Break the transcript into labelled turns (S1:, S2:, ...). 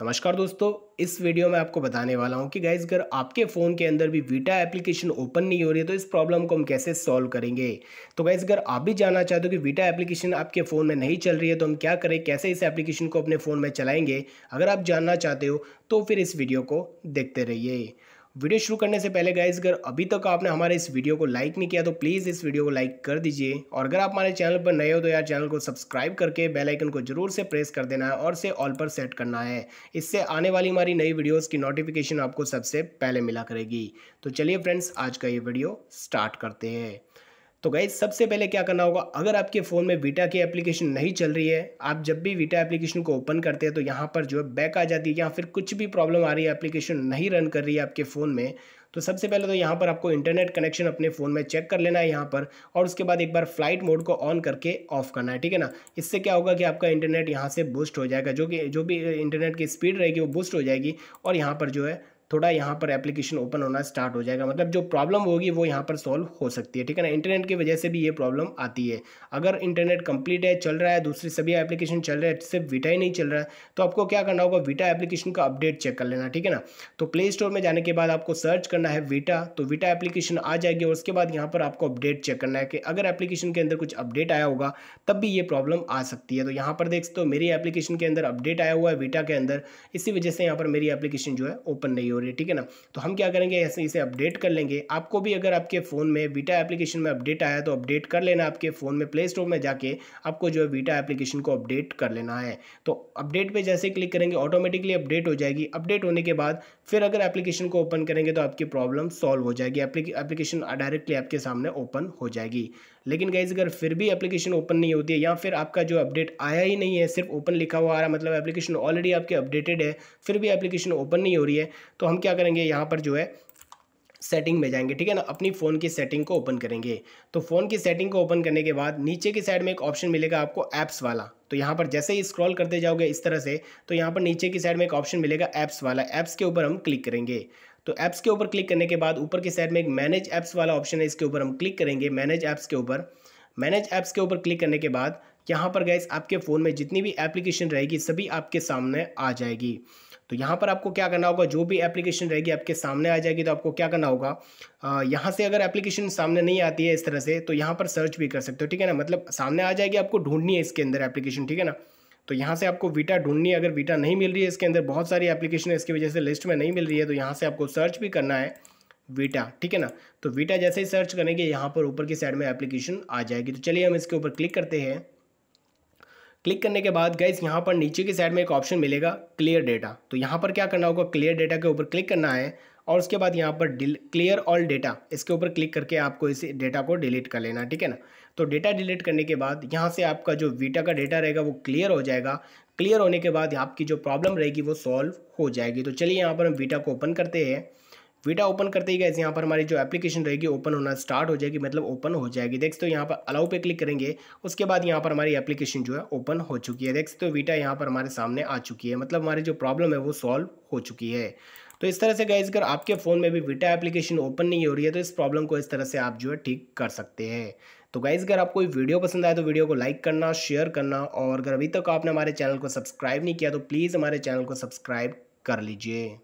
S1: नमस्कार दोस्तों इस वीडियो में आपको बताने वाला हूं कि गाइज अगर आपके फ़ोन के अंदर भी वीटा एप्लीकेशन ओपन नहीं हो रही है तो इस प्रॉब्लम को हम कैसे सॉल्व करेंगे तो गाइज अगर आप भी जानना चाहते हो कि वीटा एप्लीकेशन आपके फ़ोन में नहीं चल रही है तो हम क्या करें कैसे इस एप्लीकेशन को अपने फ़ोन में चलाएंगे अगर आप जानना चाहते हो तो फिर इस वीडियो को देखते रहिए वीडियो शुरू करने से पहले गाइज अगर अभी तक आपने हमारे इस वीडियो को लाइक नहीं किया तो प्लीज़ इस वीडियो को लाइक कर दीजिए और अगर आप हमारे चैनल पर नए हो तो यार चैनल को सब्सक्राइब करके बेल आइकन को जरूर से प्रेस कर देना है और से ऑल पर सेट करना है इससे आने वाली हमारी नई वीडियोज़ की नोटिफिकेशन आपको सबसे पहले मिला करेगी तो चलिए फ्रेंड्स आज का ये वीडियो स्टार्ट करते हैं तो गाइज सबसे पहले क्या करना होगा अगर आपके फ़ोन में वीटा की एप्लीकेशन नहीं चल रही है आप जब भी वीटा एप्लीकेशन को ओपन करते हैं तो यहाँ पर जो है बैक आ जाती है या फिर कुछ भी प्रॉब्लम आ रही है एप्लीकेशन नहीं रन कर रही है आपके फ़ोन में तो सबसे पहले तो यहाँ पर आपको इंटरनेट कनेक्शन अपने फ़ोन में चेक कर लेना है यहाँ पर और उसके बाद एक बार फ्लाइट मोड को ऑन करके ऑफ करना है ठीक है ना इससे क्या होगा कि आपका इंटरनेट यहाँ से बूस्ट हो जाएगा जो कि जो भी इंटरनेट की स्पीड रहेगी वो बूस्ट हो जाएगी और यहाँ पर जो है थोड़ा यहाँ पर एप्लीकेशन ओपन होना स्टार्ट हो जाएगा मतलब जो प्रॉब्लम होगी वो यहाँ पर सॉल्व हो सकती है ठीक है ना इंटरनेट की वजह से भी ये प्रॉब्लम आती है अगर इंटरनेट कंप्लीट है चल रहा है दूसरी सभी एप्लीकेशन चल रहा है सिर्फ वीटा ही नहीं चल रहा है तो आपको क्या करना होगा वीटा एप्लीकेशन का अपडेट चेक कर लेना ठीक है ना तो प्ले स्टोर में जाने के बाद आपको सर्च करना है वीटा तो वीटा एप्लीकेशन आ जाएगी और उसके बाद यहाँ पर आपको अपडेट चेक करना है कि अगर एप्लीकेशन के अंदर कुछ अपडेट आया होगा तब भी ये प्रॉब्लम आ सकती है तो यहाँ पर देख सकते हो मेरी एप्लीकेशन के अंदर अपडेट आया हुआ है वीटा के अंदर इसी वजह से यहाँ पर मेरी एप्लीकेशन जो है ओपन नहीं हो रही स्टोरी ठीक है ना तो हम क्या करेंगे ऐसे इसे अपडेट कर लेंगे आपको भी अगर आपके फ़ोन में बीटा एप्लीकेशन में अपडेट आया तो अपडेट कर लेना आपके फ़ोन में प्ले स्टोर में जाके आपको जो है बीटा एप्लीकेशन को अपडेट कर लेना है तो अपडेट पर जैसे क्लिक करेंगे ऑटोमेटिकली अपडेट हो जाएगी अपडेट होने के बाद फिर अगर एप्लीकेशन को ओपन करेंगे तो आपकी प्रॉब्लम सॉल्व हो जाएगी एप्लीकेशन डायरेक्टली आपके सामने ओपन हो जाएगी लेकिन गाइज अगर फिर भी एप्लीकेशन ओपन नहीं होती है या फिर आपका जो अपडेट आया ही नहीं है सिर्फ ओपन लिखा हुआ आ रहा मतलब एप्लीकेशन ऑलरेडी आपके अपडेटेड है फिर भी एप्लीकेशन ओपन नहीं हो रही है तो हम क्या करेंगे यहाँ पर जो है सेटिंग में जाएंगे ठीक है ना अपनी फ़ोन की सेटिंग को ओपन करेंगे तो फ़ोन की सेटिंग को ओपन करने के बाद नीचे की साइड में एक ऑप्शन मिलेगा आपको ऐप्स वाला तो यहाँ पर जैसे ही स्क्रॉल करते जाओगे इस तरह से तो यहाँ पर नीचे की साइड में एक ऑप्शन मिलेगा ऐप्स वाला ऐप्स के ऊपर हम क्लिक करेंगे तो ऐप्स के ऊपर क्लिक करने के बाद ऊपर के साइड में एक मैनेज ऐप्स वाला ऑप्शन है इसके ऊपर हम क्लिक करेंगे मैनेज ऐप्स के ऊपर मैनेज ऐप्स के ऊपर क्लिक करने के बाद यहाँ पर गैस आपके फ़ोन में जितनी भी एप्लीकेशन रहेगी सभी आपके सामने आ जाएगी तो यहाँ पर आपको क्या करना होगा जो भी एप्लीकेशन रहेगी आपके सामने आ जाएगी तो आपको क्या करना होगा यहाँ से अगर एप्लीकेशन सामने नहीं आती है इस तरह से तो यहाँ पर सर्च भी कर सकते हो ठीक है ना मतलब सामने आ जाएगी आपको ढूंढनी है इसके अंदर एप्लीकेशन ठीक है ना तो यहाँ से आपको वीटा ढूंढनी अगर वीटा नहीं मिल रही है इसके अंदर बहुत सारी एप्लीकेशन है इसकी वजह से लिस्ट में नहीं मिल रही है तो यहाँ से आपको सर्च भी करना है वीटा ठीक है ना तो वीटा जैसे ही सर्च करेंगे यहाँ पर ऊपर की साइड में एप्लीकेशन आ जाएगी तो चलिए हम इसके ऊपर क्लिक करते हैं क्लिक करने के बाद गैस यहाँ पर नीचे की साइड में एक ऑप्शन मिलेगा क्लियर डेटा तो यहाँ पर क्या करना होगा क्लियर डेटा के ऊपर क्लिक करना है और उसके बाद यहाँ पर क्लियर ऑल डेटा इसके ऊपर क्लिक करके आपको इस डेटा को डिलीट कर लेना ठीक है ना तो डेटा डिलीट करने के बाद यहाँ से आपका जो वीटा का डेटा रहेगा वो क्लियर हो जाएगा क्लियर होने के बाद आपकी जो प्रॉब्लम रहेगी वो सॉल्व हो जाएगी तो चलिए यहाँ पर हम वीटा को ओपन करते हैं वीटा ओपन करते ही कैसे यहाँ पर हमारी जो एप्लीकेशन रहेगी ओपन होना स्टार्ट हो जाएगी मतलब ओपन हो जाएगी देख तो यहाँ पर अलाउ पे क्लिक करेंगे उसके बाद यहाँ पर हमारी एप्लीकेशन जो है ओपन हो चुकी है देख तो वीटा यहाँ पर हमारे सामने आ चुकी है मतलब हमारी जो प्रॉब्लम है वो सॉल्व हो चुकी है तो इस तरह से गैस अगर आपके फ़ोन में भी वीटा एप्लीकेशन ओपन नहीं हो रही है तो इस प्रॉब्लम को इस तरह से आप जो है ठीक कर सकते हैं तो गाइज अगर आपको वीडियो पसंद आए तो वीडियो को लाइक करना शेयर करना और अगर अभी तक आपने हमारे चैनल को सब्सक्राइब नहीं किया तो प्लीज़ हमारे चैनल को सब्सक्राइब कर लीजिए